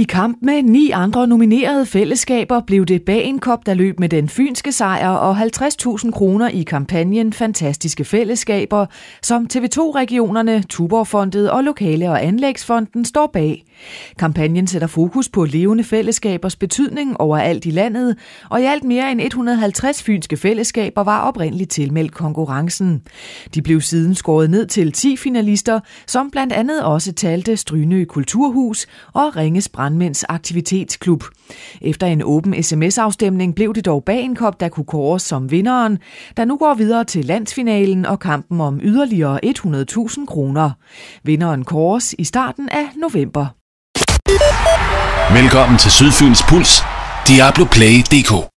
I kamp med ni andre nominerede fællesskaber blev det Bagenkop, der løb med den fynske sejr og 50.000 kroner i kampagnen Fantastiske Fællesskaber, som TV2-regionerne, Tuborgfondet og Lokale- og Anlægsfonden står bag. Kampagnen sætter fokus på levende fællesskabers betydning overalt i landet, og i alt mere end 150 fynske fællesskaber var oprindeligt tilmeldt konkurrencen. De blev siden skåret ned til 10 finalister, som blandt andet også talte Strynø Kulturhus og Ringes Brand Brandmænds Aktivitetsklub. Efter en åben sms-afstemning blev det dog kop, der kunne kores som vinderen, der nu går videre til landsfinalen og kampen om yderligere 100.000 kroner. Vinderen kores i starten af november. Velkommen til Sydfyns Puls, Diablo Play DK.